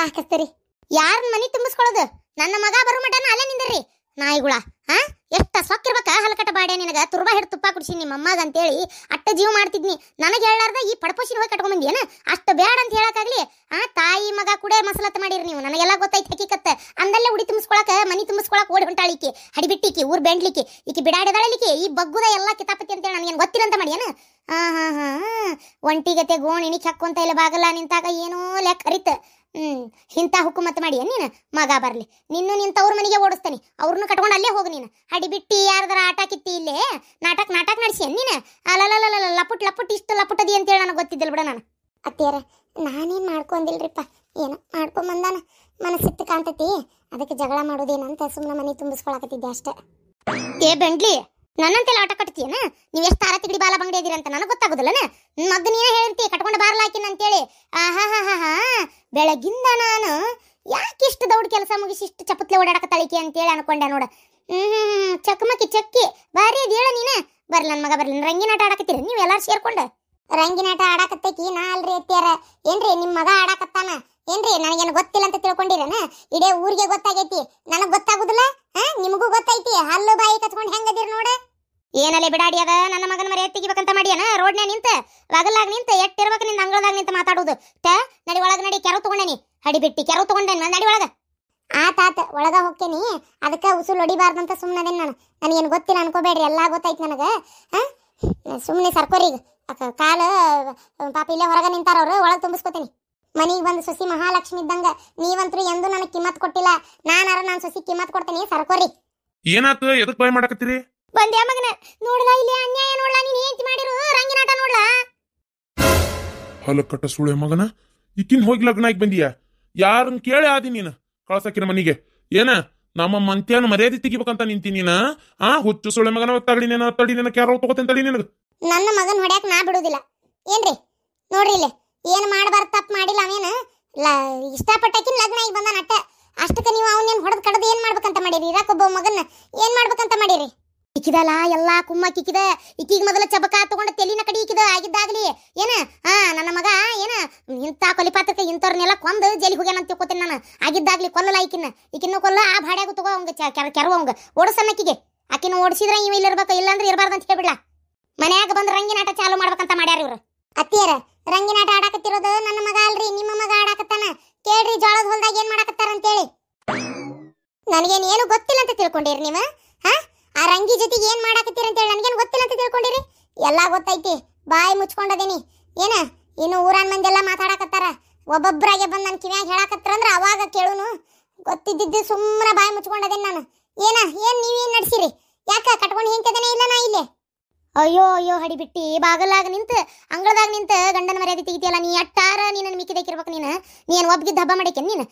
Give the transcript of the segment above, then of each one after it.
ಬಾಕಸ್ತರಿ ಯಾರ ಮನಿ ತುಂಬಿಸ್ಕೊಳ್ಳೋದು ನನ್ನ ಮಗ ಬರೋ ಮಟನ ಅಲ್ಲೇ ನಿಂದ್ರಿ ನಾಯಿಗುಳ ಹಾ ಎಷ್ಟ ಸೊಕ್ಕಿರ್ಬೇಕ ಹಲಕಟ ಬಾಡೆ ನಿನಗ ತುರ್ಬ ಹಿಡ್ ತುಪ್ಪ ಕುಡಿಸಿ ನಿಮ್ಮ ಅಮ್ಮಗ ಅಂತೇಳಿ ಅಟ್ಟ ಜೀವ ಮಾಡ್ತಿದ್ನಿ ನನಗೆ ಹೇಳಾರ್ದ ಈ ಪಡಪೋಶಿನ ಹೋಗಿ ಬಂದಿಯೇನ ಅಷ್ಟ ಬೇಡ ಅಂತ ಹೇಳಕ್ಕಾಗ್ಲಿ ಆ ತಾಯಿ ಮಗ ಕೂಡ ಮಸಲತ್ ಮಾಡಿರಿ ನೀವು ನನಗೆಲ್ಲ ಗೊತ್ತಾಯ್ತು ಕತ್ತ ಅಂದಲ್ಲೇ ಉಡಿ ತುಂಬಿಸ್ಕೊಳಕ ಮನಿ ತುಂಬಿಸ್ಕೊಳಕ್ ಓಡಿ ಹೊಂಟಾಳಿಕೆ ಹಡಿಬಿಟ್ಟಿಕಿ ಊರ್ ಬೆಂಡ್ಲಿಕ್ಕಿ ಈಕಿ ಬಿಡಾಡದಾಳಿಕಿ ಈ ಬಗ್ಗುದ ಎಲ್ಲ ಕಿತಾಪತಿ ಅಂತೇಳಿ ನನಗೇನು ಗೊತ್ತಿರಂತ ಮಾಡಿಯೇನ ಹಾ ಹಾ ಹಾ ಒಂಟಿಗತೆ ಗೋಣಿಣಿಕ್ ಹಾಕೊಂತ ಇಲ್ಲ ಬಾಗಲ್ಲ ನಿಂತಾಗ ಏನೋ ಲೆಕ್ಕ ಅರಿತ ಹ್ಞೂ ಇಂಥ ಹುಕುಮತ್ ಮಾಡಿ ನೀನು ಮಗ ಬರಲಿ ನಿನ್ನೂ ನಿಂತವ್ರ ಮನೆಗೆ ಓಡಿಸ್ತಾನೆ ಅವ್ರನ್ನೂ ಕಟ್ಕೊಂಡು ಅಲ್ಲೇ ಹೋಗಿ ನೀನು ಅಡಿ ಬಿಟ್ಟು ಯಾರ್ದಾರ ಆಟ ಕಿತ್ತಿ ಇಲ್ಲೇ ನಾಟಕ ನಾಟಕ ನಡೆಸಿ ನೀನು ಅಲ್ಲ ಲಪುಟ್ ಲಪುಟ್ ಇಷ್ಟು ಲಪುಟದಿ ಅಂತೇಳಿ ನನಗೆ ಗೊತ್ತಿದ್ದಿಲ್ಲ ಬಿಡ ನಾನು ಅತ್ತಿಯರ ನಾನೇನು ಮಾಡ್ಕೊಂಡಿಲ್ರಿಪ್ಪ ಏನು ಮಾಡ್ಕೊಂಬಂದಾನ ಮನಸ್ಸಿತ್ತು ಕಾಣ್ತತಿ ಅದಕ್ಕೆ ಜಗಳ ಮಾಡೋದೇನಂತ ಸುಮ್ಮನೆ ಮನೆ ತುಂಬಿಸ್ಕೊಳಕತ್ತಿದ್ದೆ ಅಷ್ಟೇ ಏ ಬೆಂಡ್ಲಿ ನನ್ನಂತೆಲ್ಲ ಆಟ ಕಟ್ತೀಯನ ನೀವು ಎಷ್ಟು ತಾರ ಬಾಲ ಬಂಗಡಿ ಅಂತ ನನಗೆ ಗೊತ್ತಾಗುದಿಲ್ಲನ ಮಗ್ ನೀನೇ ಹೇಳಿರ್ತೀಯ ಕಟ್ಕೊಂಡು ಬಾರ್ಲಾಕಿನ ಅಂತೇಳಿ ಆಹಾ ಹಾ ಹಾ ಹಾ ಬೆಳಗಿಂದ ನಾನು ಯಾಕೆ ಇಷ್ಟ ದೌಡ್ ಕೆಲಸ ಮುಗಿಸಿ ಇಷ್ಟು ಚಪತ್ಲೆ ಅಂತ ಅಂತೇಳಿ ಅನ್ಕೊಂಡೆ ನೋಡ ಹ್ಮ್ ಚಕಮಕಿ ಚಕ್ಕಿ ಬಾರಿ ಅದೇಳ ನೀನ ಬರ್ಲ ನನ್ನ ಮಗ ಬರ್ಲಿ ರಂಗಿನ ಆಟ ಆಡಕತ್ತೀರಿ ನೀವು ಎಲ್ಲರೂ ಸೇರ್ಕೊಂಡು ರಂಗಿನಾಟ ಆಡಾಕತ್ತೈಕಿ ನಾ ಅಲ್ರಿ ಅತ್ತಿಯಾರ ಏನ್ರಿ ನಿಮ್ಮ ಮಗ ಆಡಾಕತ್ತಾನ ಏನ್ರಿ ನನಗೇನು ಗೊತ್ತಿಲ್ಲ ಅಂತ ತಿಳ್ಕೊಂಡಿರನ ಇಡೇ ಊರಿಗೆ ಗೊತ್ತಾಗೈತಿ ನನಗೆ ಗೊತ್ತಾಗುದಿಲ್ಲ ಹಾ ನಿಮಗೂ ಗೊತ್ತೈತಿ ಹಲ್ಲು ಬಾಯಿ ಕತ್ಕೊಂಡ್ ಹೆಂಗದಿರಿ ನೋಡ ಏನಲ್ಲೇ ಬಿಡಾಡಿ ಅದ ನನ್ನ ಮಗನ ಮರೆ ತೆಗಿಬೇಕಂತ ಮಾಡಿಯನ ರೋಡ್ನ್ಯಾಗ ನಿಂತ ಬಗಲಾಗ ನಿಂತ ಎಟ್ಟಿರ್ಬೇಕು ನಿನ್ನ ಅಂಗಳದಾಗ ನಿಂತ ಮಾತಾಡೋದು ತ ನಡಿ ಒಳಗ ನಡಿ ಕೆರವು ತಗೊಂಡೇನಿ ಹಡಿ ಬಿಟ್ಟಿ ಕೆರವು ತಗೊಂಡೇನಿ ನಾನು ನಡಿ ಒಳಗ ಆತ ಒಳಗ ಹೋಗ್ತೇನಿ ಅದಕ್ಕೆ ಉಸುಲು ಹೊಡಿಬಾರ್ದಂತ ಸುಮ್ಮನದೇನು ನಾನು ನನಗೇನು ಗೊತ್ತಿಲ್ಲ ಅನ್ಕೋಬೇಡ್ರಿ ಎಲ್ಲಾ ಗೊತ್ತೈತಿ ನನಗ ಹಾ ಸುಮ್ಮನೆ ಸರ್ಕೋರಿ ಈಗ ಕಾಲು ಪಾಪ ಇಲ್ಲೇ ಹೊರಗೆ ನಿಂತಾರವ್ರು ಒಳಗೆ ತುಂಬಿಸ್ಕೋತೀನಿ ಮನೆಗೆ ಬಂದು ಸೊಸಿ ಮಹಾಲಕ್ಷ್ಮಿ ಇದ್ದಂಗ ನೀವಂತರೂ ಎಂದೂ ನನಗೆ ಕಿಮ್ಮತ್ ಕೊಟ್ಟಿಲ್ಲ ನಾನಾರ ನಾನು ಸೊಸಿ ಕಿಮ್ಮತ್ ಕೊಡ್ತೇನೆ ಸರ್ಕೋರಿ ಏನಾತು ಎದಕ್ ಬಾಯ್ ಮಾಡಕತ್ತೀರಿ ಬಂದ್ಯಾ ಮಗನ ನೋಡ್ಲಾ ಇಲ್ಲಿ ಅನ್ಯಾಯ ನೋಡ್ಲಾ ನೀನ್ ಹೆಂಡತಿ ಮಾಡಿರು ರಂಗಿನಾಟ ನೋಡ್ಲಾ ಹೊಲಕ್ಕಟ್ಟ ಸುಳೆ ಮಗನ ಇಕ್ಕಿನ್ ಹೋಗಿ ಲಗ್ನ ಆಗಿ ಬಂದಿಯಾ ಯಾರನ್ನ ಕೇಳಿ ಆದಿ ನೀನು ಕಳ್ಸಕಿನ ಮನಿಗೆ ಏನ ನಮ್ಮ ಮಂತ್ಯಾನ ಮರ್ಯಾದೆ ತೆಗಿಬೇಕಂತ ನಿಂತಿ ನೀನ ಆ ಹುಚ್ಚು ಸುಳೆ ಮಗನ ತಗಡಿ ನೆನ ತಡಿ ನೆನ ಕ್ಯಾರೋ ತಗೋತೇನೆ ತಡಿ ನಿನಗ ನನ್ನ ಮಗನ ಹೊಡ್ಯಾಕ ನಾ ಬಿಡುದಿಲ್ಲ ಏನ್ರಿ ನೋಡ್ರಿ ಇಲ್ಲಿ ಏನು ಮಾಡಬಾರ್ದು ತಪ್ಪು ಮಾಡಿಲ್ಲ ಅವೇನು ಲ ಇಷ್ಟಪಟ್ಟಾಕಿನ ಲಗ್ನ ಈಗ ಬಂದ ಅಟ್ಟ ಅಷ್ಟಕ್ಕೆ ನೀವು ಅವನೇನು ಹೊಡೆದು ಕಡದು ಏನು ಮಾಡ್ಬೇಕಂತ ಮಾಡೀರಿ ಒಬ್ಬ ಮಗನ ಏನು ಮಾಡ್ಬೇಕಂತ ಮಾಡಿರಿ ಇಕ್ಕಿದಲ್ಲ ಎಲ್ಲ ಕುಮ್ಮ ಕಿಕ್ಕಿದ ಇಕ್ಕಿಗ ಮೊದಲ ಚಬಕ ತಗೊಂಡು ತೆಲಿನ ಕಡಿ ಇಕ್ಕಿದ ಆಗಿದ್ದಾಗ್ಲಿ ಏನ ಹಾ ನನ್ನ ಮಗ ಏನ ಇಂಥ ಕೊಲಿಪಾತಕ್ಕೆ ಇಂಥವ್ರನ್ನೆಲ್ಲ ಕೊಂದು ಜೈಲಿಗೆ ಹೋಗ್ಯಾನ ಅಂತ ತಿಳ್ಕೊತೀನಿ ನಾನು ಆಗಿದ್ದಾಗ್ಲಿ ಕೊಲ್ಲಲ್ಲ ಈಕಿನ ಈಕಿನ್ನೂ ಕೊಲ್ಲ ಆ ಭಾಡ್ಯಾಗು ತಗೋ ಅವಂಗ ಕೆರವ ಅವಂಗ ಆಕಿನ ಓಡಿಸಿದ್ರೆ ಇವ ಇಲ್ಲಿರ್ಬೇಕು ಇಲ್ಲಾಂದ್ರೆ ಇರಬಾರ್ದು ಅಂತ ಹೇಳ್ಬಿಡ್ಲಾ ಮನೆಯಾಗ ಬಂದು ರಂಗಿನಾಟ ಚಾಲು ಮಾಡ್ಬೇಕಂತ ಮಾಡ್ಯಾರ ಇವ್ರು ಅತ್ತಿಯರ ಆಟ ಆಡಾಕತ್ತಿರೋದು ನನ್ನ ಮಗ ಅಲ್ರಿ ನಿಮ್ಮ ಮಗ ಆಡಾಕತ್ತಾನ ಕೇಳ್ರಿ ಜೋಳದ ಹೊಲದಾಗ ಏನ್ ಮಾಡಾಕತ್ತಾರ ಅಂತೇಳಿ ನನಗೇನು ಏನು ಗೊತ್ತಿಲ್ಲ ಅಂತ ತಿಳ್ಕೊಂಡಿರಿ ನೀವು ಹಾ ಆ ರಂಗಿ ಜೊತೆಗೆ ಏನ್ ಮಾಡಾಕತ್ತೀರ ಅಂತೇಳಿ ನನಗೇನು ಗೊತ್ತಿಲ್ಲ ಅಂತ ತಿಳ್ಕೊಂಡಿರಿ ಎಲ್ಲ ಗೊತ್ತೈತಿ ಬಾಯಿ ಮುಚ್ಕೊಂಡದೇನಿ ಏನ ಇನ್ನು ಊರಾನ್ ಮಂದೆಲ್ಲ ಮಾತಾಡಕತ್ತಾರ ಒಬ್ಬೊಬ್ಬರಾಗೆ ಬಂದು ನನ್ನ ಕಿವ್ಯಾಗ ಹೇಳಾಕತ್ತರ ಅಂದ್ರೆ ಅವಾಗ ಕೇಳುನು ಗೊತ್ತಿದ್ದಿದ್ದು ಸುಮ್ಮನೆ ಬಾಯಿ ಮುಚ್ಕೊಂಡದೇನು ನಾನು ಏನ ಏನು ನೀವೇನು ನಡ್ಸಿರಿ ಯಾಕೆ ಕಟ್ಕೊಂಡು ಹಿಂಗ್ತದೇನೆ ಇಲ್ಲ ನಾ ಇಲ್ಲೇ ಅಯ್ಯೋ ಅಯ್ಯೋ ಹಡಿಬಿಟ್ಟಿ ಬಾಗಲಾಗ ನಿಂತು ಅಂಗಳದಾಗ ನಿಂತು ಗಂಡನ ಮರ್ಯಾದೆ ತೆಗಿತಿಯಲ್ಲ ನೀ ಅಟ್ಟಾರ ನೀನನ್ನು ಮಿಕ್ಕಿದಕ್ಕಿರ್ಬೇಕು ನೀನು ನೀನು ಒಬ್ಗಿದ್ದ ಹಬ್ಬ ಮಾಡಿಕೆ ನೀನು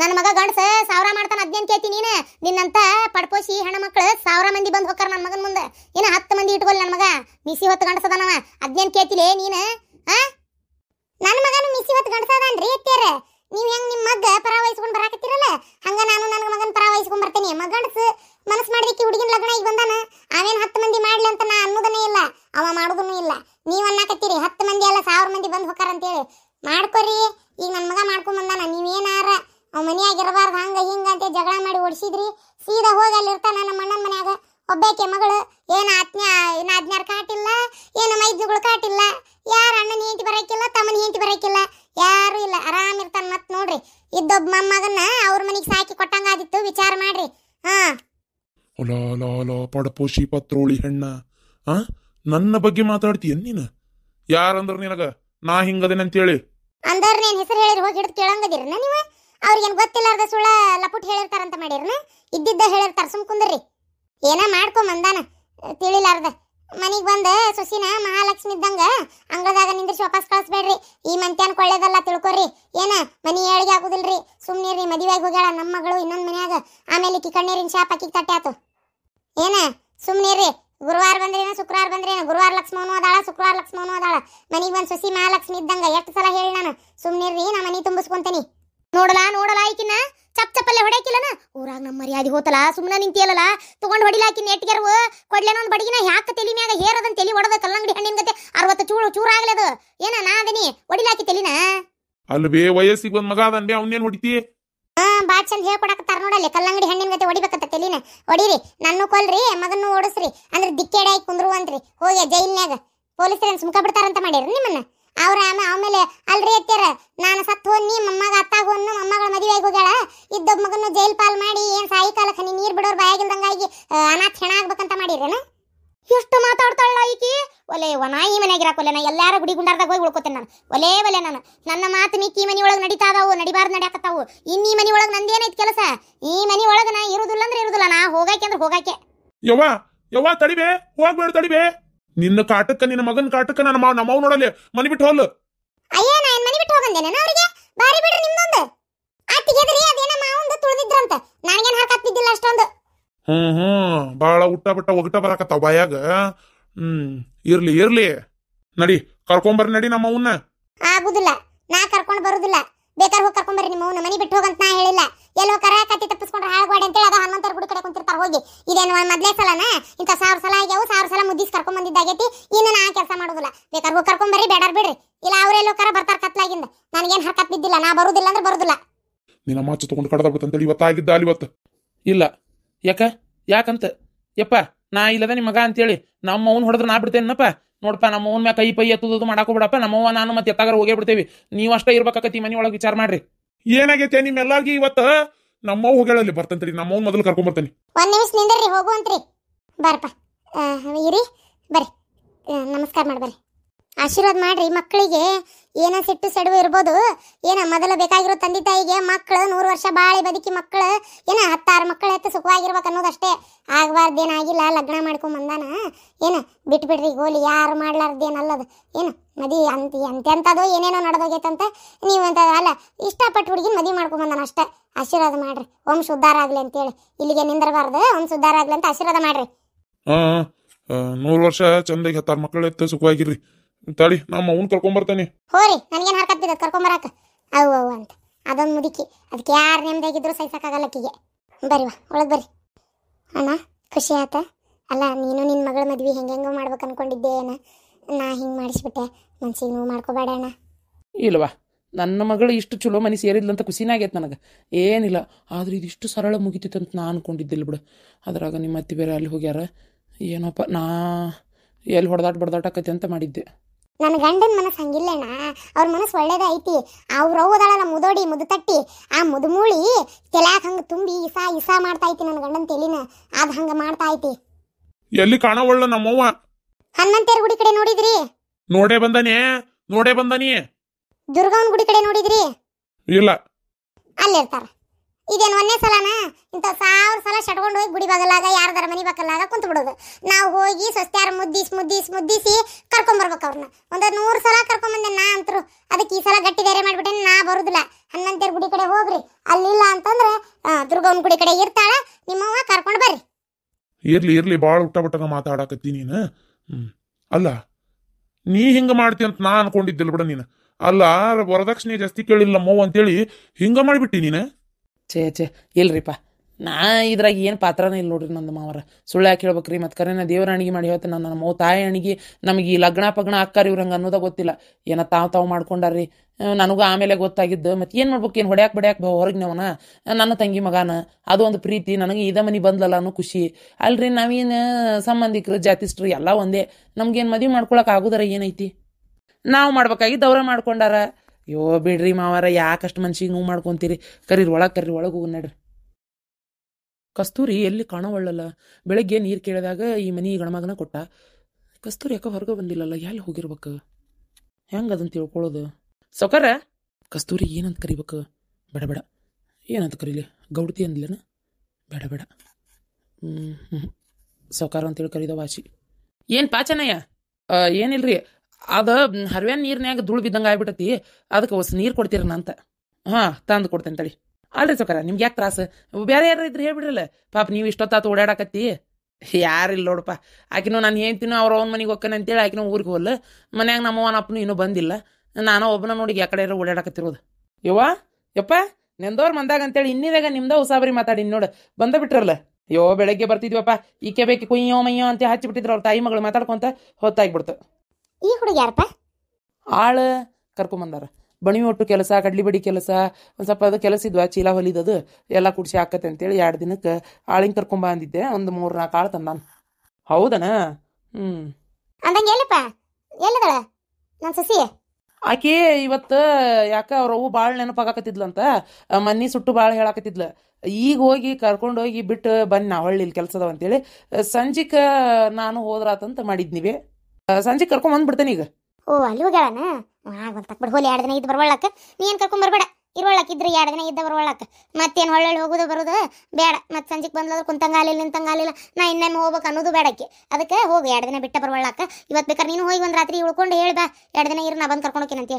ನನ್ನ ಮಗ ಗಂಡಸ ಸಾವಿರ ಮಾಡ್ತಾನೆ ಅದ್ನೇನು ಕೇಳ್ತಿ ನೀನು ನಿನ್ನಂತ ಪಡ್ಪೋಸಿ ಹೆಣ್ಣು ಮಕ್ಕಳು ಸಾವಿರ ಮಂದಿ ಬಂದು ಹೋಗ್ತಾರ ನನ್ನ ಮಗನ ಮುಂದೆ ಏನ ಹತ್ತು ಮಂದಿ ಇಟ್ಕೊಲ್ಲ ನನ್ನ ಮಗ ಮಿಸಿ ಹೊತ್ತು ಗಂಡಸದನವ ಅದ್ನೇನು ಕೇಳ್ತಿಲೇ ನೀನು ಆ ನನ್ನ ಮಗನು ಮಿಸಿ ಹೊತ್ತು ಗಂಡಸದನ್ರಿ ಅತ್ತೇರ ನೀವು ಹೆಂಗ್ ನಿಮ್ಮ ಮಗ ಪರ ಬರಾಕತ್ತಿರಲ್ಲ ಹಂಗ ನಾನು ನನ್ನ ಮಗನ ಪರ ಬರ್ತೇನೆ ಮಗ ಗಂಡಸು ಮನಸ್ ಮಾಡಿದಕ್ಕೆ ಹುಡುಗಿನ ಲಗ್ನ ಈಗ ಬಂದಾನ ಅವೇನ್ ಹತ್ತು ಮಂದಿ ಮಾಡ್ಲಿ ಅಂತ ನಾ ಅನ್ನೋದನ್ನೇ ಇಲ್ಲ ಅವ ಮಾಡೋದೂ ಇಲ್ಲ ನೀವ್ ಅನ್ನಾಕತ್ತೀರಿ ಹತ್ತು ಮಂದಿ ಅಲ್ಲ ಸಾವಿರ ಮಂದಿ ಬಂದು ಅಂತ ಹೇಳಿ ಮಾಡ್ಕೊರಿ ಈಗ ನನ್ನ ಮಗ ಮಾಡ್ಕೊಂಡ್ ಬಂದಾನ ನೀವೇನಾರ ಅವ್ ಮನಿ ಇರಬಾರ್ದು ಹಂಗ ಹಿಂಗ ಅಂತ ಜಗಳ ಮಾಡಿ ಓಡಿಸಿದ್ರಿ ಸೀದಾ ಹೋಗಿ ಅಲ್ಲಿ ಇರ್ತಾನ ನಮ್ಮ ಅಣ್ಣನ ಮನ್ಯಾಗ ಒಬ್ಬಾಕೆ ಮಗಳು ಏನು ಆತ್ಮ ಏನು ಆಜ್ಞಾರ ಕಾಟಿಲ್ಲ ಏನು ಮೈದ್ನುಗಳು ಕಾಟಿಲ್ಲ ಯಾರ ಅಣ್ಣನ ಹೆಂಡತಿ ಬರೋಕ್ಕಿಲ್ಲ ತಮ್ಮನ ಹೆಂಡತಿ ಬರೋಕ್ಕಿಲ್ಲ ಯಾರು ಇಲ್ಲ ಆರಾಮ ಇರ್ತಾನ ಮತ್ತೆ ನೋಡ್ರಿ ಇದ್ದೊಬ್ಬ ಮಮ್ಮಗನ್ನ ಅವ್ರ ಮನೆಗೆ ಸಾಕಿ ಕೊಟ್ಟಂಗ ಲೋ ಲೋ ಲೋ ಪಡಪೋಶಿ ಪತ್ರೋಳಿ ಹೆಣ್ಣ ಆ ನನ್ನ ಬಗ್ಗೆ ಮಾತಾಡ್ತೀಯ ನೀನು ಯಾರಂದ್ರ ನಿನಗ ನಾ ಹಿಂಗದೇನೆ ಅಂತೇಳಿ ಅಂದರ್ ನೀನ್ ಹೆಸರು ಹೇಳಿರಿ ಹೋಗಿ ಹಿಡಿದು ಕೇಳಂಗದಿರನ ನೀವು ಏನು ಗೊತ್ತಿಲ್ಲಾರ್ದ ಸುಳ ಲಪುಟ್ ಹೇಳಿರ್ತಾರ ಅಂತ ಮಾಡಿರನ ಇದ್ದಿದ್ದ ಹೇಳಿರ್ತಾರ ಸುಮ್ ಕುಂದ್ರಿ ಏನ ಮಾಡ್ಕೊ ಬಂದಾನ ತಿಳಿಲಾರ್ದ ಮನಿಗೆ ಬಂದ ಸೊಸಿನ ಮಹಾಲಕ್ಷ್ಮಿ ಇದ್ದಂಗ ಅಂಗಳದಾಗ ನಿಂದ್ರಿಸಿ ವಾಪಸ್ ಕಳಿಸ್ಬೇಡ್ರಿ ಈ ಮಂತ್ಯಾನ್ ಕೊಳ್ಳೇದಲ್ಲ ತಿಳ್ಕೊರಿ ಏನ ಮನಿ ಏಳಿಗೆ ಆಗುದಿಲ್ರಿ ಸುಮ್ನಿರ್ರಿ ಮದುವೆಗೆ ಹೋಗ್ಯಾಳ ನಮ್ಮ ಮಗಳು ಇನ್ನೊಂದ್ ಮನ್ಯಾಗ ಆಮೇಲೆ ಕಣ್ಣೀರಿನ ಶಾಪ್ ಅಕ್ಕಿಗೆ ತಟ್ಟಾತು ಏನ ಸುಮ್ಮನಿರಿ ಗುರುವಾರ ಬಂದ್ರೇನ ಶುಕ್ರವಾರ ಬಂದ್ರೇನ ಗುರುವಾರ ಲಕ್ಷ್ಮಣನು ಅದಾಳ ಶುಕ್ರವಾರ ಲಕ್ಷ್ಮಣನು ಅದಾಳ ಮನಿ ಬಂದು ಸುಸಿ ಮಹಾಲಕ್ಷ್ಮಿ ಇದ್ದಂಗ ಎಷ್ಟು ಸಲ ಹೇಳಿ ನಾನು ಸುಮ್ಮನಿರ್ರಿ ನಾ ಮನಿ ತುಂಬಿಸ್ಕೊಂತೀನಿ ನೋಡಲಾ ನೋಡಲಾ ಈಕಿನ ಚಪ್ ಚಪ್ಪಲ್ಲೇ ಹೊಡೆಯಕಿಲ್ಲನ ಊರಾಗ ನಮ್ಮ ಮರ್ಯಾದೆ ಹೋತಲ ಸುಮ್ಮನೆ ನಿಂತಿಯಲ್ಲ ತಗೊಂಡು ಹೊಡಿಲಾಕಿನ ಎಟ್ಗೆರ್ವ ಕೊಡ್ಲೇನ ಒಂದು ಬಡಿಗಿನ ಯಾಕೆ ತಲೆ ಮ್ಯಾಗ ಹೇರದನ್ ತಲಿ ಹೊಡೆದ ಕಲ್ಲಂಗಡಿ ಹಣ್ಣಿನ ಗತೆ ಅರವತ್ತು ಚೂರು ಚೂರಾಗ್ಲದು ಏನ ನಾ ಅದನಿ ಹೊಡಿಲಾಕಿ ತಲಿನ ಅಲ್ವೇ ವಯಸ್ಸಿಗೆ ಬಂದ್ ಮಗ ಅದನ್ನೇ ಅವನೇನ್ ಹೊಡಿತಿ ಹಾ ಬಾ ಚಂದ ಹೇಳ್ಕೊಡಕತ್ತಾರ ನೋಡಲ್ಲಿ ಕಲ್ಲಂಗಡಿ ಹಣ್ಣಿನ ಕತೆ ಹೊಡಿಬೇಕಂತ ತಲಿನ ಹೊಡೀರಿ ನನ್ನೂ ಕೊಲ್ರಿ ಮಗನ್ನು ಓಡಿಸ್ರಿ ಅಂದ್ರೆ ದಿಕ್ಕೇಡ ಕುಂದ್ರು ಕುಂದ್ರುವಂತ್ರಿ ಹೋಗಿ ಜೈಲ್ನ್ಯಾಗ ಪೊಲೀಸರ ಸುಮ್ಕ ಬಿಡ್ತಾರಂತ ಮಾಡಿರಿ ನಿಮ್ಮನ್ನ ಅವ್ರ ಆಮೇಲೆ ಅಲ್ರಿ ಅತ್ಯಾರ ನಾನು ಸತ್ತು ಹೋಗಿ ಮಮ್ಮಗ ಅತ್ತಾಗೋನು ಮೊಮ್ಮಗಳ ಮದುವೆ ಆಗಿ ಹೋಗ್ಯಾಳ ಇದ್ದ ಮಗನ ಜೈಲ್ ಪಾಲ್ ಮಾಡಿ ಏನ್ ಸಾಯಿ ಕಾಲಕ್ಕೆ ಹನಿ ನೀರು ಬಿಡೋರು ಬಾಯಾಗಿಲ್ದಂಗಾಗಿ ಆಗಿರಾಕೊಲ್ಲೆ ನಾ ಎಲ್ಲಾರ ಗುಡಿ ಗುಂಡಾರ್ದಾಗ ಹೋಗಿ ಉಳ್ಕೋತೇನೆ ನಾನು ಒಲೇ ಒಲೆ ನಾನು ನನ್ನ ಮಾತು ಮಿಕ್ಕಿ ಮನಿ ಒಳಗೆ ನಡೀತಾವು ಅದಾವು ನಡಿಬಾರ್ದು ನಡ್ಯಾಕತ್ತಾವು ಇನ್ನೀ ಮನಿ ಒಳಗೆ ನಂದೇನೈತೆ ಕೆಲಸ ಈ ಮನಿ ಒಳಗೆ ನಾ ಇರುದಿಲ್ಲ ಅಂದ್ರೆ ಇರುದಿಲ್ಲ ನಾ ಹೋಗಾಕೆ ಅಂದ್ರೆ ಹೋಗಾಕೆ ಯವ್ವ ಯವ್ವ ತಡಿಬೇ ಹೋಗ್ಬೇಡ ತಡಿಬೇ ನಿನ್ನ ಕಾಟಕ್ಕ ನಿನ್ನ ಮಗನ ಕಾಟಕ್ಕ ನನ್ನ ಮಾವ ಅವ್ವ ನೋಡಲಿ ಮನಿ ಬಿಟ್ಟು ಹೋಲ್ ಅಯ್ಯೋ ನಾನು ಮನಿ ಬಿಟ್ಟು ಹೋಗಂದೇನೆ ನಾ ಅವರಿಗೆ ಬಾರಿ ಬಿಡ್ರಿ ನಿಮ್ದೊಂದು ಅತ್ತಿಗೆದ್ರಿ ಅದೇನ ಮಾವಂದ ನನಗೆ ನನಗೇನು ಹಾಕತ್ತಿದ್ದಿಲ್ಲ ಅಷ್ಟೊಂದು ಹ್ಮ್ ಹ್ಮ್ ಭಾಳ ಊಟ ಬಿಟ್ಟ ಒಗಟ ಬರಾಕತ್ತಾವ ಬಾಯಾಗ ಹ್ಮ್ ಇರ್ಲಿ ಇರ್ಲಿ ನಡಿ ಬರ್ರಿ ನಡಿ ನಮ್ಮ ಅವನ್ನ ಆಗುದಿಲ್ಲ ನಾ ಕರ್ಕೊಂಡ್ ಬರುದಿಲ್ಲ ಬೇಕಾದ್ರೆ ಹೋಗಿ ಬರ್ರಿ ನಿಮ್ಮ ಅವ್ನ ಮನಿ ಬಿಟ್ಟು ಹೋಗಂತ ನಾ ಹೇಳಿಲ್ಲ ಎಲ್ಲೋ ಕರ ಕತ್ತಿ ತಪ್ಪಿಸ್ಕೊಂಡ್ರೆ ಅಂತ ಅಂತೇಳಿ ಅದ ಹನುಮಂತರ ಗುಡಿ ಕಡೆ ಕುಂತಿರ್ತಾರ ಹೋಗಿ ಇದೇನು ಮೊದಲೇ ಸಲನ ಇಂಥ ಸಾವಿರ ಸಲ ಆಗ್ಯಾವು ಸಾವಿರ ಸಲ ಮುದ್ದಿಸ್ ಕರ್ಕೊಂಡ್ ಬಂದಿದ್ದಾಗೈತಿ ಇನ್ನು ನಾ ಕೆಲಸ ಮಾಡೋದಿಲ್ಲ ಬೇಕಾದ್ರೆ ಹೋಗಿ ಬರ್ರಿ ಬೇಡಾರ್ ಬಿಡ್ರಿ ಇಲ್ಲ ಅವರೆಲ್ಲೋ ಕರ ಬರ್ತಾರ ಕತ್ಲಾಗಿಂದ ನನಗೇನು ಹರ್ಕತ್ ಬಿದ್ದಿಲ್ಲ ನಾ ಬರುದಿಲ್ಲ ಅಂದ್ರೆ ಬರುದಿಲ್ಲ ನಿನ್ನ ಮಾತು ತಗೊಂಡು ಕಡದ ಇವತ್ತ ಆಗಿದ್ದ ಅಲ್ಲಿ ಇವತ್ತು ಇಲ್ಲ ಯಾಕ ಯಾಕಂತ ಯಪ್ಪ ನಾ ಇಲ್ಲದ ನಿಮ್ಮ ಮಗ ಅಂತೇಳಿ ನಮ್ಮ ಅವ್ನು ಹೊಡೆದ್ರೆ ನಾ ಬಿಡ್ತೇನಪ್ಪ ನೋಡಪ್ಪ ನಮ್ಮವನ್ ಮ್ಯಾಲ ಕೈ ಪೈ ಎತ್ತದು ಮಾಡಾಕೋ ಬಿಡಪ್ಪ ನಮ್ಮವ್ವ ನಾನು ಮತ್ತೆ ಎತ್ತಾಗರ ಹೋಗೇ ಬಿಡ್ತೇವಿ ನೀವು ಅಷ್ಟೇ ಇರ್ಬೇಕಾಕತಿ ಮನಿ ಒಳಗೆ ವಿಚಾರ ಮಾಡ್ರಿ ಏನಾಗೈತೆ ನಿಮ್ಮೆಲ್ಲಾರ್ಗಿ ಇವತ್ತ ನಮ್ಮವ್ ಹೋಗ್ಯಾಳಲ್ಲಿ ಬರ್ತಂತ್ರಿ ನಮ್ಮವ್ ಮೊದಲು ಕರ್ಕೊಂಡ್ ಬರ್ತೇನೆ ಒಂದ್ ನಿಮಿಷ ನಿಂದ್ರಿ ಹೋಗುವಂತ್ರಿ ಬರ್ಪ ಇರಿ ಬರ್ರಿ ನಮಸ್ಕಾರ ಮಾಡ್ಬರ್ರಿ ಆಶೀರ್ವಾದ ಮಾಡ್ರಿ ಮಕ್ಕಳಿಗೆ ಏನ ಸಿಟ್ಟು ಸೆಡವು ಇರ್ಬೋದು ಏನ ಮೊದಲು ಬೇಕಾಗಿರೋ ತಂದೆ ತಾಯಿಗೆ ಮಕ್ಕಳು ನೂರು ವರ್ಷ ಬಾಳಿ ಬದುಕಿ ಮಕ್ಕಳು ಏನ ಹತ್ತಾರು ಮಕ್ಕಳು ಎತ್ತ ಸುಖವಾಗಿರ್ಬೇಕು ಅನ್ನೋದಷ್ಟೇ ಆಗಬಾರ್ದೇನಾಗಿಲ್ಲ ಲಗ್ನ ಮಾಡ್ಕೊಂಡ್ ಬಂದಾನ ಏನ ಬಿಟ್ಬಿಡ್ರಿ ಗೋಲಿ ಯಾರು ಮಾಡ್ಲಾರ್ದೇನಲ್ಲದು ಏನು ಮದಿ ಅಂತ ಎಂತೆಂಥದ್ದು ಏನೇನೋ ನಡೆದೋಗೈತಂತ ನೀವು ಅಂತ ಅಲ್ಲ ಇಷ್ಟಪಟ್ಟು ಹುಡುಗಿನ ಮದುವೆ ಬಂದಾನ ಅಷ್ಟೇ ಆಶೀರ್ವಾದ ಮಾಡ್ರಿ ವಂಶ ಆಗ್ಲಿ ಆಗಲಿ ಅಂತೇಳಿ ಇಲ್ಲಿಗೆ ನಿಂದಿರಬಾರ್ದು ವಂಶ ಸುಧಾರ ಆಗ್ಲಿ ಅಂತ ಆಶೀರ್ವಾದ ಮಾಡ್ರಿ ನೂರು ವರ್ಷ ಚಂದಾಗಿ ಹತ್ತಾರು ಮಕ್ಕಳು ಎತ್ತ ಸುಖವಾಗಿರ್ರಿ ತಳಿ ನಮ್ಮ ಅವನ್ ಕರ್ಕೊಂಬರ್ತಾನೆ ಹೋರಿ ನನಗೇನು ಹರಕತ್ ಬಿದ್ದದ ಕರ್ಕೊಂಬರಾಕ ಅವು ಅವು ಅಂತ ಅದೊಂದು ಮುದುಕಿ ಅದಕ್ಕೆ ಯಾರು ನೆಮ್ಮದಿಯಾಗಿದ್ರು ಸಹಿಸಕ್ಕಾಗಲ್ಲ ಅಕ್ಕಿಗೆ ಬರ್ರಿ ಒಳಗೆ ಬರ್ರಿ ಅಣ್ಣ ಖುಷಿ ಆತ ಅಲ್ಲ ನೀನು ನಿನ್ನ ಮಗಳ ಮದ್ವೆ ಹೆಂಗೆ ಹೆಂಗೋ ಮಾಡ್ಬೇಕು ಅನ್ಕೊಂಡಿದ್ದೆ ಏನ ನಾ ಹಿಂಗೆ ಮಾಡಿಸ್ಬಿಟ್ಟೆ ಮನ್ಸಿಗೆ ನೋವು ಮಾಡ್ಕೋಬೇಡ ಅಣ್ಣ ಇಲ್ವಾ ನನ್ನ ಮಗಳು ಇಷ್ಟು ಚಲೋ ಮನೆ ಸೇರಿದ್ಲಂತ ಖುಷಿನಾಗೈತೆ ನನಗೆ ಏನಿಲ್ಲ ಆದ್ರೆ ಇದಿಷ್ಟು ಸರಳ ಮುಗಿತೈತೆ ಅಂತ ನಾ ಅನ್ಕೊಂಡಿದ್ದಿಲ್ಲ ಬಿಡು ಅದ್ರಾಗ ನಿಮ್ಮ ಅತ್ತಿ ಬೇರೆ ಅಲ್ಲಿ ಹೋಗ್ಯಾರ ಏನಪ್ಪ ನಾ ಎಲ್ಲಿ ಹೊಡೆದಾಟ ಬಡ್ದಾಟ ಅಂತ ಮಾಡಿದ್ದೆ ನನ್ನ ಗಂಡನ ಮನಸ್ಸು ಹಂಗಿಲ್ಲಣ್ಣ ಅವ್ರ ಮನಸ್ಸು ಒಳ್ಳೇದೈತಿ ಐತಿ ಅವ್ರು ನಮ್ಮ ಮುದೋಡಿ ತಟ್ಟಿ ಆ ಮುದುಮೂಳಿ ತೆಲಾಕ್ ಹಂಗೆ ತುಂಬಿ ಇಸಾ ಇಸಾ ಮಾಡ್ತಾ ಐತಿ ನನ್ನ ಗಂಡನ ತೆಲಿನ ಅದು ಹಂಗ ಮಾಡ್ತಾ ಐತಿ ಎಲ್ಲಿ ಕಾಣವಳ್ಳ ನಮ್ಮವ್ವ ಹನ್ನಂತೇರ್ ಗುಡಿ ಕಡೆ ನೋಡಿದ್ರಿ ನೋಡೇ ಬಂದನೇ ನೋಡೇ ಬಂದನಿ ದುರ್ಗವನ ಗುಡಿ ಕಡೆ ನೋಡಿದ್ರಿ ಇಲ್ಲ ಅಲ್ಲಿರ್ತಾರ ಇದೇನು ಒಂದೇ ಸಲನ ಇಂಥ ಸಾವಿರ ಸಲ ಶಟ್ಕೊಂಡು ಹೋಗಿ ಗುಡಿ ಬಗಲಾಗ ಯಾರ್ದಾರ ಮನೆ ಬಕಲಾಗ ಕುಂತು ಬಿಡೋದು ನಾವು ಹೋಗಿ ಸೊಸ್ತ್ಯಾರ ಮುದ್ದಿಸಿ ಮುದ್ದಿಸಿ ಮುದ್ದಿಸಿ ಕರ್ಕೊಂಬರ್ಬೇಕು ಅವ್ರನ್ನ ಒಂದು ನೂರು ಸಲ ಕರ್ಕೊಂಬಂದೆ ನಾ ಅಂತರು ಅದಕ್ಕೆ ಈ ಸಲ ಗಟ್ಟಿ ಧೈರ್ಯ ಮಾಡಿಬಿಟ್ಟೆ ನಾ ಬರೋದಿಲ್ಲ ಹನ್ನಂತೇರ್ ಗುಡಿ ಕಡೆ ಹೋಗ್ರಿ ಅಲ್ಲಿಲ್ಲ ಅಂತಂದ್ರೆ ದುರ್ಗವ್ವನ ಗುಡಿ ಕಡೆ ಇರ್ತಾಳೆ ನಿಮ್ಮವ್ವ ಕರ್ಕೊಂಡು ಬರ್ರಿ ಇರ್ಲಿ ಇರ್ಲಿ ಭಾಳ ಹುಟ್ಟ ಬುಟ್ಟಾಗ ಮಾತಾಡಕತ್ತಿ ನೀನು ಅಲ್ಲ ನೀ ಹಿಂಗೆ ಮಾಡ್ತಿ ಅಂತ ನಾ ಅನ್ಕೊಂಡಿದ್ದಿಲ್ಲ ಬಿಡ ನೀನು ಅಲ್ಲ ವರದಕ್ಷಿಣೆ ಜಾಸ್ತಿ ಕೇಳಿಲ್ಲ ಮೋ ಅಂತೇಳಿ ಹಿಂಗೆ ಮಾಡಿಬಿಟ್ಟಿ ನೀನು ಛೇ ಛೇ ಇಲ್ರಿಪ್ಪ ನಾ ಇದ್ರಾಗ ಏನು ಪಾತ್ರನೇ ಇಲ್ಲ ನೋಡ್ರಿ ನನ್ನ ಮಾವರ ಸುಳ್ಳು ಯಾಕೆ ಹೇಳ್ಬೇಕ್ರಿ ರೀ ಮತ್ತು ನಾ ದೇವ್ರ ಅಣಿಗೆ ಮಾಡಿ ಹೇಳ್ತೇನೆ ನಾನು ನಮ್ಮ ತಾಯಿ ಅಣಿಗೆ ನಮಗೆ ಈ ಲಗ್ನ ಪಗ್ನ ಅಕ್ಕಾರ ಇವ್ರು ಹಂಗೆ ಅನ್ನೋದಾಗ ಗೊತ್ತಿಲ್ಲ ಏನ ತಾವು ತಾವು ಮಾಡ್ಕೊಂಡಾರ್ರಿ ನನಗೂ ಆಮೇಲೆ ಗೊತ್ತಾಗಿದ್ದು ಮತ್ತು ಏನು ಮಾಡ್ಬೇಕು ಏನು ಹೊಡ್ಯಾಕೆ ಬಿಡ್ಯಾಕೆ ಬಾ ಹೊರಗೆ ನನ್ನ ತಂಗಿ ಮಗನ ಅದು ಒಂದು ಪ್ರೀತಿ ನನಗೆ ಇದ ಮನೆ ಬಂದ್ಲಲ್ಲ ಅನ್ನೋ ಖುಷಿ ಅಲ್ರಿ ನಾವೇನು ಸಂಬಂಧಿಕರು ಜಾತಿಸ್ಟ್ರು ಎಲ್ಲ ಒಂದೇ ನಮ್ಗೇನು ಮದುವೆ ಮಾಡ್ಕೊಳಕ್ಕೆ ಆಗೋದಾರ ಏನೈತಿ ನಾವು ಮಾಡ್ಬೇಕಾಗಿದ್ದು ದೌರ ಮಾಡ್ಕೊಂಡಾರ ಅಯ್ಯೋ ಬಿಡ್ರಿ ಮಾವಾರ ಯಾಕಷ್ಟು ಮನ್ಸಿಗೆ ನೋವು ಮಾಡ್ಕೊಂತೀರಿ ಕರೀರಿ ಒಳಗೆ ಕರೀರಿ ಒಳಗೆ ಹೋಗಿ ನಡ್ರಿ ಕಸ್ತೂರಿ ಎಲ್ಲಿ ಕಾಣವಳ್ಳಲ್ಲ ಬೆಳಗ್ಗೆ ನೀರು ಕೇಳಿದಾಗ ಈ ಮನಿ ಗಣಮಗನ ಕೊಟ್ಟ ಕಸ್ತೂರಿ ಯಾಕೆ ಹೊರಗೆ ಬಂದಿಲ್ಲಲ್ಲ ಎಲ್ಲಿ ಹೋಗಿರ್ಬೇಕು ಹೆಂಗೆ ಅದನ್ನು ತಿಳ್ಕೊಳ್ಳೋದು ಸೊಕರ ಕಸ್ತೂರಿ ಏನಂತ ಕರಿಬೇಕು ಬೇಡ ಬೇಡ ಏನಂತ ಕರೀಲಿ ಗೌಡತಿ ಅಂದಿಲ್ಲನ ಬೇಡ ಬೇಡ ಹ್ಞೂ ಹ್ಞೂ ಸೌಕಾರ ಅಂತೇಳಿ ಕರೀದ ವಾಶಿ ಏನು ಪಾಚನಯ್ಯ ರೀ ಅದ ಹರಿವೆ ನೀರ್ನ್ಯಾಗ ಧೂಳು ಬಿದ್ದಂಗೆ ಆಗ್ಬಿಟ್ಟತಿ ಅದಕ್ಕೆ ಹೊಸ ನೀರು ಕೊಡ್ತೀರನ ಅಂತ ಹಾಂ ತಂದು ಕೊಡ್ತೇನೆ ತಳಿ ಅಲ್ರಿ ಸೌಕರ ನಿಮ್ಗೆ ಯಾಕೆ ತ್ರಾಸ ಬೇರೆ ಯಾರು ಇದ್ರೆ ಹೇಳ್ಬಿಡ್ರಲ್ಲ ಪಾಪ ನೀವು ಇಷ್ಟೊತ್ತಾತು ಓಡಾಡಕತ್ತಿ ಯಾರಿಲ್ಲ ನೋಡಪ್ಪ ಆಕಿನೂ ನಾನು ಹೇಳ್ತೀನೋ ಅವ್ರ ಅವ್ನ ಮನೆಗೆ ಹೋಗ್ತಾನೆ ಅಂತೇಳಿ ಆಕಿನೂ ಊರಿಗೆ ಹೋಲ್ಲ ಮನ್ಯಾಗ ಅವನ ಅಪ್ಪನು ಇನ್ನೂ ಬಂದಿಲ್ಲ ನಾನು ಒಬ್ಬನ ನೋಡಿ ಯಾ ಕಡೆ ಓಡಾಡಕತ್ತಿರೋದು ಯವ್ವ ಯಪ್ಪ ನೆಂದವ್ರು ಬಂದಾಗ ಅಂತೇಳಿ ಇನ್ನಿದಾಗ ನಿಮ್ದ ಉಸಾಬರಿ ಮಾತಾಡಿ ನೋಡು ಬಂದ ಬಿಟ್ರಲ್ಲ ಅಯ್ಯೋ ಬೆಳಗ್ಗೆ ಬರ್ತಿದ್ವಪ್ಪ ಈಕೆ ಬೇಕು ಕುಯ್ಯೋ ಮಯ್ಯೋ ಅಂತ ಹಚ್ಚಿಬಿಟ್ಟಿದ್ರು ಅವ್ರ ತಾಯಿ ಮಗಳು ಮಾತಾಡ್ಕೊಂತ ಹೊತ್ತಾಗ್ಬಿಡ್ತು ಈ ಹುಡುಗ ಯಾರಪ್ಪ ಆಳ ಕರ್ಕೊಂಬಂದಾರ ಬಣಿ ಒಟ್ಟು ಕೆಲಸ ಕಡ್ಲಿ ಬಡಿ ಕೆಲಸ ಒಂದು ಸ್ವಲ್ಪ ಅದು ಕೆಲಸ ಇದ್ವಾ ಚೀಲ ಹೊಲಿದದು ಎಲ್ಲ ಕುಡ್ಸಿ ಹಾಕತ್ತೆ ಅಂತೇಳಿ ಎರಡು ದಿನಕ್ಕೆ ಆಳಿಂಗ್ ಕರ್ಕೊಂಬಂದಿದ್ದೆ ಬಂದಿದ್ದೆ ಒಂದು ಮೂರು ನಾಲ್ಕು ಆಳು ತಂದಾನ ಹೌದನ ಹ್ಞೂ ಎಲ್ಲಪ್ಪ ಎಲ್ಲದಳ ನನ್ನ ಸಸಿ ಆಕೆ ಇವತ್ತು ಯಾಕ ಅವು ಭಾಳ ನೆನಪಾಗಕತ್ತಿದ್ಲಂತ ಮನ್ನಿ ಸುಟ್ಟು ಭಾಳ ಹೇಳಾಕತ್ತಿದ್ಲ ಈಗ ಹೋಗಿ ಕರ್ಕೊಂಡು ಹೋಗಿ ಬಿಟ್ಟು ಬನ್ನಿ ನಾ ಇಲ್ಲಿ ಕೆಲಸದವ ಅಂತೇಳಿ ಸಂಜಿಕ ನಾನು ಹೋದ್ರಾತಂತ ಮಾಡಿದ್ನಿವೆ ಸಂಜೆ ಕರ್ಕೊಂಡ್ ಬಂದ್ಬಿಡ್ತೇನೆ ಈಗ ಓ ಅಲ್ಲಿ ಹೋಗ್ಯಾಳನ ಆಗ ಹೋಲಿ ಎರಡು ದಿನ ಇದ್ದು ನೀ ನೀನ್ ಕರ್ಕೊಂಡ್ ಬರ್ಬೇಡ ಇರ್ಬಳಕ್ ಇದ್ರೆ ಎರಡು ದಿನ ಇದ್ದ ಮತ್ತೆ ಮತ್ತೇನು ಹೊಳ್ಳೊಳ್ಳಿ ಹೋಗೋದು ಬರುದು ಬೇಡ ಮತ್ತೆ ಸಂಜೆ ಬಂದ್ಲಾದ್ರೆ ಕುಂತಂಗ ಆಲಿಲ್ಲ ನಿಂತಂಗ ಆಲಿಲ್ಲ ನಾ ಇನ್ನೇನು ಹೋಗ್ಬೇಕು ಅನ್ನೋದು ಬೇಡಕ್ಕೆ ಅದಕ್ಕೆ ಹೋಗಿ ಎರಡು ದಿನ ಬಿಟ್ಟ ಬರವಳ್ಳಕ್ಕ ಇವತ್ ಬೇಕಾದ್ರೆ ನೀನು ಹೋಗಿ ಒಂದು ರಾತ್ರಿ ಉಳ್ಕೊಂಡು ಬಾ ಎರಡು ದಿನ ಇರು ನಾ ಬಂದು ಕರ್ಕೊಂಡು ಹೋಗ್ತೀನಂತೆ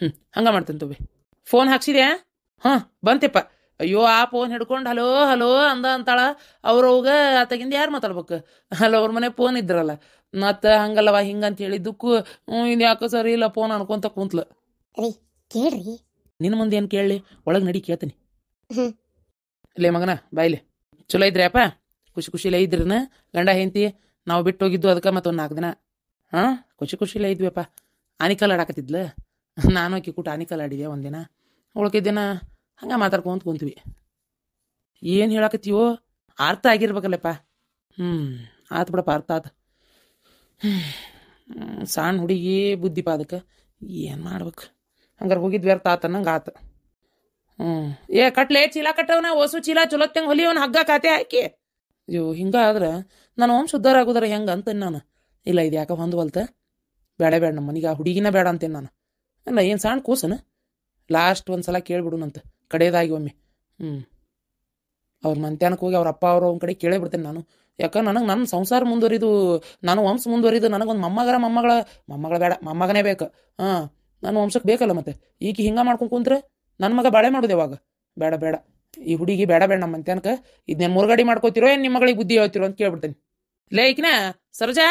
ಹ್ಞೂ ಹಂಗ ಮಾಡ್ತೇನೆ ತುಂಬಿ ಫೋನ್ ಹಾಕ್ಸಿದ್ಯಾ ಹಾಂ ಬಂತಿಪ್ಪ ಅಯ್ಯೋ ಆ ಫೋನ್ ಹಿಡ್ಕೊಂಡು ಹಲೋ ಹಲೋ ಅಂದ ಅಂತಾಳ ಹೋಗ ಆತಗಿಂದ ಯಾರು ಮಾತಾಡ್ಬೇಕು ಹಲೋ ಅವ್ರ ಮನೆ ಫೋನ್ ಇದ್ರಲ್ಲ ಮತ್ತ ಹಂಗಲ್ಲವ ಹಿಂಗಂತ ಅಂತ ಇದು ಯಾಕೋ ಸರಿ ಇಲ್ಲ ಫೋನ್ ಅನ್ಕೊಂತ ಕುಂತ್ಲ ಕೇಳ್ರಿ ನಿನ್ನ ಮುಂದೆ ಏನು ಕೇಳಲಿ ಒಳಗ್ ನಡಿ ಕೇಳ್ತೀನಿ ಇಲ್ಲೇ ಮಗನ ಬಾಯ್ಲಿ ಚಲೋ ಅಪ್ಪ ಖುಷಿ ಖುಷಿಲೇ ಇದ್ರನ ಗಂಡ ಹೆಂತಿ ನಾವು ಬಿಟ್ಟು ಹೋಗಿದ್ದು ಅದಕ್ಕೆ ಮತ್ತೊಂದು ನಾಲ್ಕು ದಿನ ಹಾ ಖುಷಿ ಖುಷಿಲೇ ಅಪ್ಪ ಆನಿಕಲ್ ಆಡಾಕತ್ತಿದ್ಲ ನಾನು ಆಕಿ ಕೂಟ ಆನಿಕಲ್ ಆಡಿದೆ ಒಂದಿನ ಉಳ್ಕಿದ್ದಿನ ಹಂಗೆ ಮಾತಾಡ್ಕೊಂತ ಕುಂತ್ವಿ ಏನು ಹೇಳಾಕತ್ತೀವೋ ಅರ್ಥ ಆಗಿರ್ಬೇಕಲ್ಲಪ್ಪ ಹ್ಞೂ ಆತು ಬಿಡಪ್ಪ ಅರ್ಥ ಆತು ಸಣ್ಣ ಹುಡುಗಿ ಬುದ್ಧಿಪಾದಕ ಅದಕ್ಕೆ ಏನು ಮಾಡ್ಬೇಕು ಹಂಗಾರೆ ಹೋಗಿದ್ ವ್ಯರ್ಥ ಆತನಂಗೆ ಆತ ಹ್ಞೂ ಏ ಕಟ್ಲೆ ಚೀಲ ಕಟ್ಟವನ ಓಸು ಚೀಲ ಚಲೋತ್ತಂಗೆ ಹೊಲಿಯವನ ಹಗ್ಗ ಖಾತೆ ಹಾಕಿ ಹಿಂಗ ಹಿಂಗಾದ್ರೆ ನಾನು ಓಮ್ ಆಗೋದ್ರೆ ಹೆಂಗೆ ಅಂತ ನಾನು ಇಲ್ಲ ಇದು ಯಾಕೆ ಹೊಂದ್ವಲ್ತ ಬೇಡ ಬೇಡ ನಮ್ಮ ಮನೆಗೆ ಆ ಹುಡುಗಿನ ಬೇಡ ಅಂತ ನಾನು ಅಲ್ಲ ಏನು ಸಣ್ಣ ಕೂಸನ ಲಾಸ್ಟ್ ಒಂದು ಸಲ ಕೇಳಿಬಿಡುನಂತ ಕಡೆಯದಾಗಿ ಒಮ್ಮೆ ಹ್ಞೂ ಅವ್ರ ಮಂತ್ಯಾನಕ್ಕೆ ಹೋಗಿ ಅವ್ರ ಅಪ್ಪ ಅವ್ರ ಒಂದು ಕಡೆ ಕೇಳೇ ಬಿಡ್ತೇನೆ ನಾನು ಯಾಕ ನನಗೆ ನನ್ನ ಸಂಸಾರ ಮುಂದುವರಿದು ನಾನು ವಂಶ ಮುಂದುವರಿದು ನನಗೊಂದು ಮಮ್ಮಗರ ಮಮ್ಮಗಳ ಮಮ್ಮಗಳ ಬೇಡ ಮೊಮ್ಮಗನೇ ಬೇಕು ಹಾಂ ನನ್ನ ವಂಶಕ್ಕೆ ಬೇಕಲ್ಲ ಮತ್ತೆ ಈಗ ಹಿಂಗೆ ಮಾಡ್ಕೊಂಡು ಕುಂತ್ರೆ ನನ್ನ ಮಗ ಬಾಳೆ ಮಾಡೋದು ಯಾವಾಗ ಬೇಡ ಬೇಡ ಈ ಹುಡುಗಿ ಬೇಡ ಬೇಡ ನಮ್ಮ ಅನ್ಕ ಇದನ್ನೇನು ಮುರುಗಡಿ ಮಾಡ್ಕೋತಿರೋ ಏನು ನಿಮ್ಮಗಳಿಗೆ ಬುದ್ಧಿ ಹೇಳ್ತಿರೋ ಅಂತ ಕೇಳ್ಬಿಡ್ತೇನೆ ಲೇ ಈಕಿನ ಸರ್ಜಾ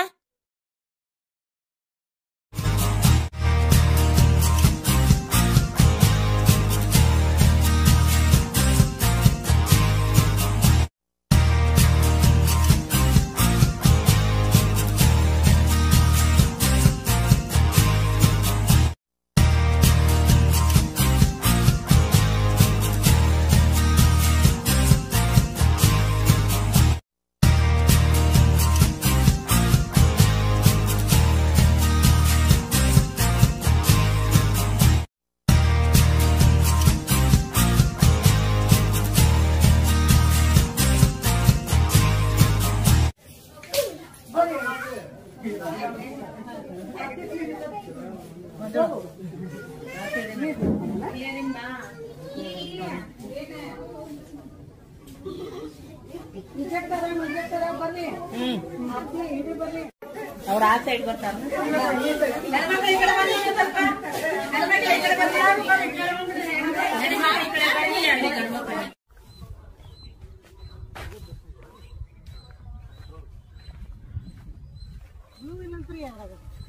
ಅವ್ರ ಆ ಸೈಡ್ ಬರ್ತಾರ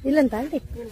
ಇಲ್ಲಂತ ಇಲ್ಲ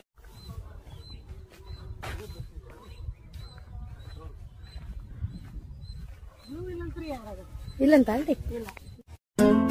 ಇಲ್ಲ ಅಂತ ಅಲ್ರಿ ಇಲ್ಲ